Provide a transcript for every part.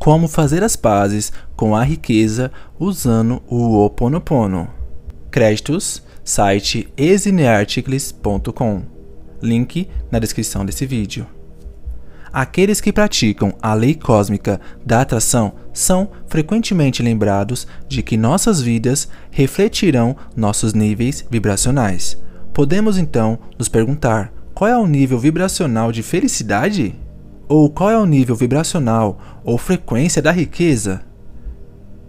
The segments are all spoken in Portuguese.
como fazer as pazes com a riqueza usando o Ho Oponopono. Créditos, site esinearticles.com. Link na descrição desse vídeo. Aqueles que praticam a lei cósmica da atração são frequentemente lembrados de que nossas vidas refletirão nossos níveis vibracionais. Podemos então nos perguntar: qual é o nível vibracional de felicidade? ou qual é o nível vibracional ou frequência da riqueza?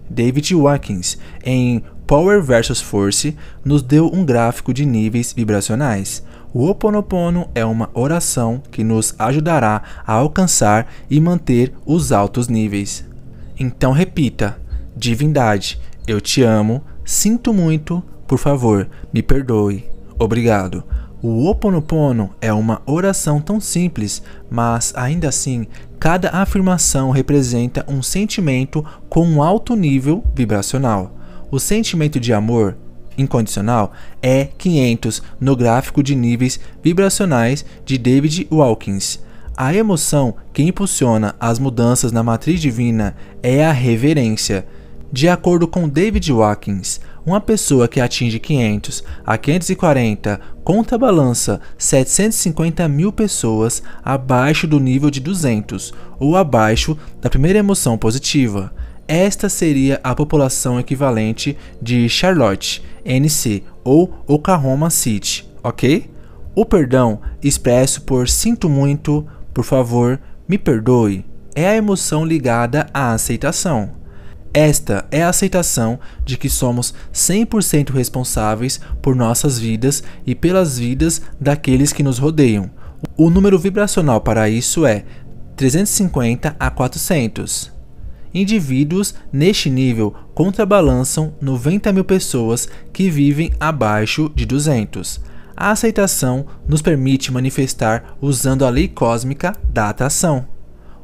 David Watkins, em Power versus Force, nos deu um gráfico de níveis vibracionais. O Oponopono é uma oração que nos ajudará a alcançar e manter os altos níveis. Então repita: Divindade, eu te amo, sinto muito, por favor, me perdoe. Obrigado. O Oponopono é uma oração tão simples, mas ainda assim, cada afirmação representa um sentimento com um alto nível vibracional. O sentimento de amor incondicional é 500 no gráfico de níveis vibracionais de David Walkins. A emoção que impulsiona as mudanças na matriz divina é a reverência. De acordo com David Watkins, uma pessoa que atinge 500 a 540 contrabalança 750 mil pessoas abaixo do nível de 200 ou abaixo da primeira emoção positiva. Esta seria a população equivalente de Charlotte, NC ou Oklahoma City, ok? O perdão, expresso por sinto muito, por favor, me perdoe, é a emoção ligada à aceitação. Esta é a aceitação de que somos 100% responsáveis por nossas vidas e pelas vidas daqueles que nos rodeiam. O número vibracional para isso é 350 a 400. Indivíduos neste nível contrabalançam 90 mil pessoas que vivem abaixo de 200. A aceitação nos permite manifestar usando a lei cósmica da atração.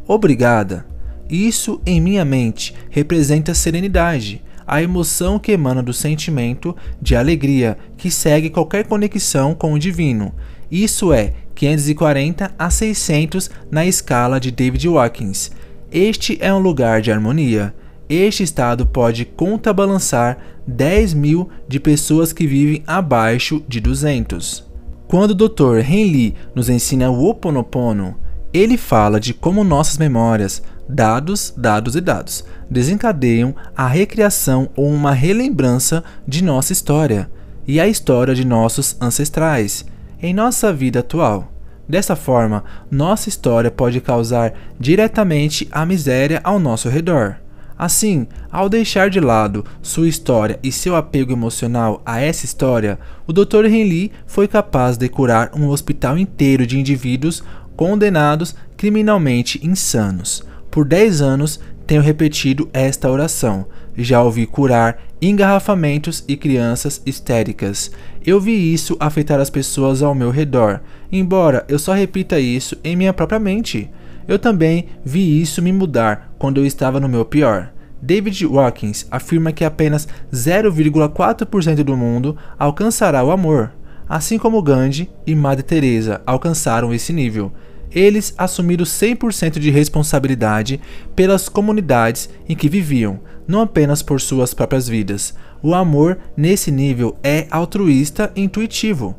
Obrigada! Isso, em minha mente, representa serenidade, a emoção que emana do sentimento de alegria que segue qualquer conexão com o divino. Isso é 540 a 600 na escala de David Watkins. Este é um lugar de harmonia. Este estado pode contrabalançar 10 mil de pessoas que vivem abaixo de 200. Quando o Dr. Henley nos ensina o Oponopono, ele fala de como nossas memórias, Dados, dados e dados desencadeiam a recriação ou uma relembrança de nossa história e a história de nossos ancestrais em nossa vida atual. Dessa forma, nossa história pode causar diretamente a miséria ao nosso redor. Assim, ao deixar de lado sua história e seu apego emocional a essa história, o Dr. Henley foi capaz de curar um hospital inteiro de indivíduos condenados criminalmente insanos. Por 10 anos tenho repetido esta oração. Já ouvi curar engarrafamentos e crianças histéricas. Eu vi isso afetar as pessoas ao meu redor, embora eu só repita isso em minha própria mente. Eu também vi isso me mudar quando eu estava no meu pior. David Watkins afirma que apenas 0,4% do mundo alcançará o amor, assim como Gandhi e Madre Teresa alcançaram esse nível eles assumiram 100% de responsabilidade pelas comunidades em que viviam, não apenas por suas próprias vidas. O amor, nesse nível, é altruísta e intuitivo.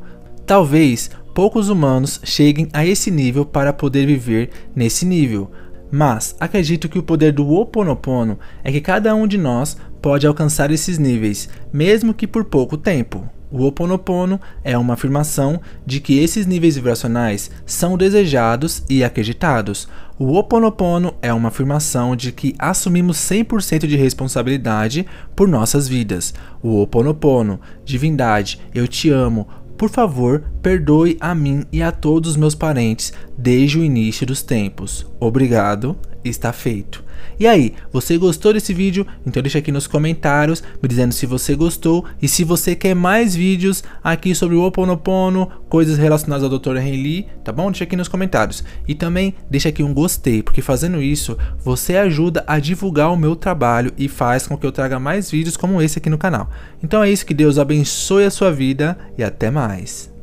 Talvez poucos humanos cheguem a esse nível para poder viver nesse nível. Mas acredito que o poder do Ho Oponopono é que cada um de nós pode alcançar esses níveis, mesmo que por pouco tempo. O Ho Oponopono é uma afirmação de que esses níveis vibracionais são desejados e acreditados. O Ho Oponopono é uma afirmação de que assumimos 100% de responsabilidade por nossas vidas. O Ho Oponopono, divindade, eu te amo, por favor, perdoe a mim e a todos os meus parentes desde o início dos tempos. Obrigado, está feito. E aí, você gostou desse vídeo? Então deixa aqui nos comentários me dizendo se você gostou e se você quer mais vídeos aqui sobre o Oponopono, coisas relacionadas ao Dr. Henry tá bom? Deixa aqui nos comentários. E também deixa aqui um gostei, porque fazendo isso, você ajuda a divulgar o meu trabalho e faz com que eu traga mais vídeos como esse aqui no canal. Então é isso, que Deus abençoe a sua vida e até mais.